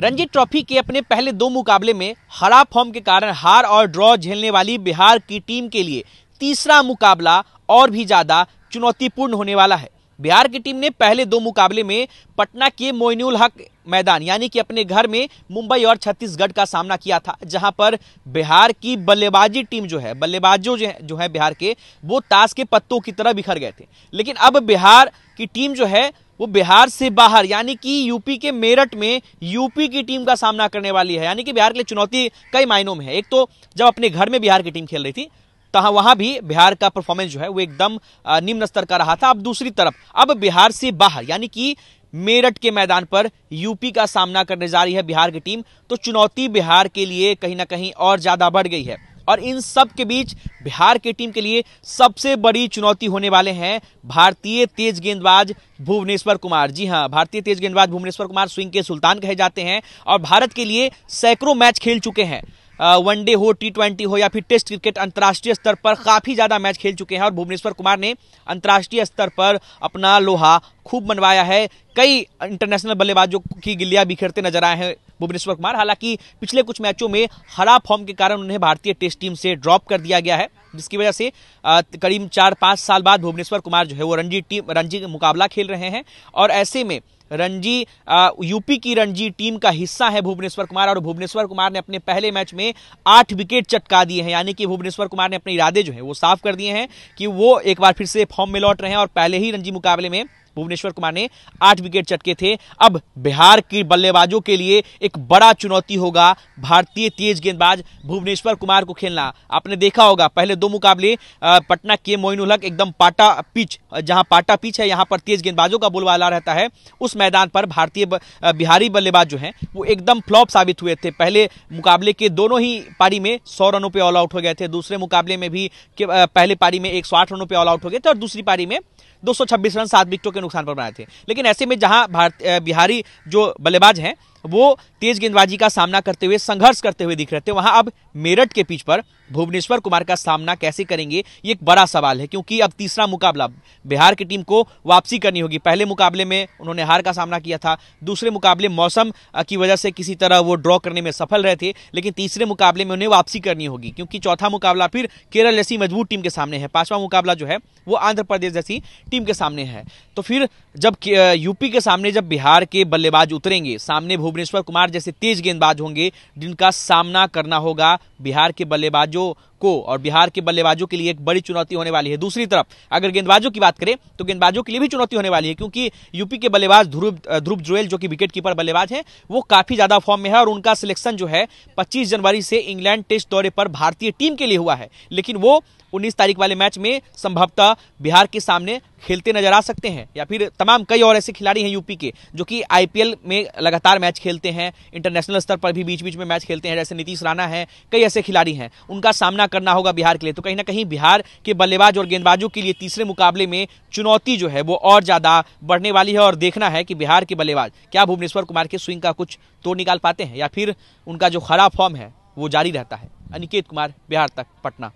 Ranji trophy के अपने पहले दो मुकाबले में हरा फॉर्म के कारण हार और ड्रॉ झेलने वाली बिहार की टीम के लिए तीसरा मुकाबला और भी ज्यादा चुनौतीपूर्ण होने वाला है बिहार की टीम ने पहले दो मुकाबले में पटना के मोइनुल हक मैदान यानी कि अपने घर में मुंबई और छत्तीसगढ़ का सामना किया था जहां पर बिहार की बल्लेबाजी टीम जो है बल्लेबाजों जो है जो है बिहार के वो ताश के पत्तों की तरह बिखर गए थे लेकिन अब बिहार की टीम जो है वो बिहार से बाहर यानी कि यूपी के मेरठ में यूपी की टीम का सामना करने वाली है यानी कि बिहार के लिए चुनौती कई मायनों में है एक तो जब अपने घर में बिहार की टीम खेल रही थी तहाँ वहाँ भी बिहार का परफॉर्मेंस जो है वो एकदम निम्न स्तर का रहा था अब दूसरी तरफ अब बिहार से बाहर यानी कि मेरठ के मैदान पर यूपी का सामना करने जा रही है बिहार की टीम तो चुनौती बिहार के लिए कहीं ना कहीं और ज़्यादा बढ़ गई है और इन सब के बीच बिहार की टीम के लिए सबसे बड़ी चुनौती होने वाले हैं भारतीय तेज गेंदबाज भुवनेश्वर कुमार जी हाँ भारतीय तेज गेंदबाज भुवनेश्वर कुमार स्विंग के सुल्तान कहे जाते हैं और भारत के लिए सैकड़ों मैच खेल चुके हैं वनडे हो टी ट्वेंटी हो या फिर टेस्ट क्रिकेट अंतर्राष्ट्रीय स्तर पर काफ़ी ज़्यादा मैच खेल चुके हैं और भुवनेश्वर कुमार ने अंतर्राष्ट्रीय स्तर पर अपना लोहा खूब मनवाया है कई इंटरनेशनल बल्लेबाजों की गिल्लियाँ बिखरते नजर आए हैं भुवनेश्वर कुमार हालांकि पिछले कुछ मैचों में हरा फॉर्म के कारण उन्हें भारतीय टेस्ट टीम से ड्रॉप कर दिया गया है जिसकी वजह से करीब चार पाँच साल बाद भुवनेश्वर कुमार जो है वो रणजी टीम रणजी मुकाबला खेल रहे हैं और ऐसे में रणजी यूपी की रणजी टीम का हिस्सा है भुवनेश्वर कुमार और भुवनेश्वर कुमार ने अपने पहले मैच में आठ विकेट चटका दिए हैं यानी कि भुवनेश्वर कुमार ने अपने इरादे जो है वो साफ कर दिए हैं कि वो एक बार फिर से फॉर्म में लौट रहे हैं और पहले ही रणजी मुकाबले में भुवनेश्वर कुमार ने आठ विकेट चटके थे अब बिहार की बल्लेबाजों के लिए एक बड़ा चुनौती होगा भारतीय तेज गेंदबाज भुवनेश्वर कुमार को खेलना आपने देखा होगा पहले दो मुकाबले पटना के मोइन एकदम पाटा पिच जहां पाटा पिच है यहां पर तेज गेंदबाजों का बोलबाला रहता है उस मैदान पर भारतीय बिहारी बल्लेबाज जो हैं वो एकदम फ्लॉप साबित हुए थे पहले मुकाबले के दोनों ही पारी में सौ रनों पर ऑल आउट हो गए थे दूसरे मुकाबले में भी पहले पारी में एक रनों पर ऑल आउट हो गए थे और दूसरी पारी में दो रन सात विकेटों के नुकसान पर बनाए थे लेकिन ऐसे में जहां बिहारी जो बल्लेबाज हैं वो तेज गेंदबाजी का सामना करते हुए संघर्ष करते हुए दिख रहे थे वहां अब मेरठ के पिच पर भुवनेश्वर कुमार का सामना कैसे करेंगे ये एक बड़ा सवाल है क्योंकि अब तीसरा मुकाबला बिहार की टीम को वापसी करनी होगी पहले मुकाबले में उन्होंने हार का सामना किया था दूसरे मुकाबले मौसम की वजह से किसी तरह वो ड्रॉ करने में सफल रहे थे लेकिन तीसरे मुकाबले में उन्हें वापसी करनी होगी क्योंकि चौथा मुकाबला फिर केरल जैसी मजबूत टीम के सामने है पांचवा मुकाबला जो है वो आंध्र प्रदेश जैसी टीम के सामने है तो फिर जब यूपी के सामने जब बिहार के बल्लेबाज उतरेंगे सामने भुवनेश्वर कुमार जैसे तेज गेंदबाज होंगे जिनका सामना करना होगा बिहार के बल्लेबाजों को और बिहार के बल्लेबाजों के लिए एक बड़ी चुनौती होने वाली है दूसरी तरफ अगर गेंदबाजों की बात करें तो गेंदबाजों के लिए भी चुनौती होने वाली है क्योंकि यूपी के बल्लेबाज ध्रुव ध्रुव जुएल जो कि विकेट कीपर बल्लेबाज है वो काफी ज्यादा फॉर्म में है और उनका सिलेक्शन जो है पच्चीस जनवरी से इंग्लैंड टेस्ट दौरे पर भारतीय टीम के लिए हुआ है लेकिन वो उन्नीस तारीख वाले मैच में संभवतः बिहार के सामने खेलते नजर आ सकते हैं या फिर तमाम कई और ऐसे खिलाड़ी हैं यूपी के जो कि आईपीएल में लगातार मैच खेलते हैं इंटरनेशनल स्तर पर भी बीच बीच में मैच खेलते हैं जैसे नीतीश राणा है कई ऐसे खिलाड़ी हैं उनका सामना करना होगा बिहार के लिए तो कहीं ना कहीं बिहार के बल्लेबाज और गेंदबाजों के लिए तीसरे मुकाबले में चुनौती जो है वो और ज़्यादा बढ़ने वाली है और देखना है कि बिहार के बल्लेबाज क्या भुवनेश्वर कुमार के स्विंग का कुछ तोड़ निकाल पाते हैं या फिर उनका जो खराब फॉर्म है वो जारी रहता है अनिकेत कुमार बिहार तक पटना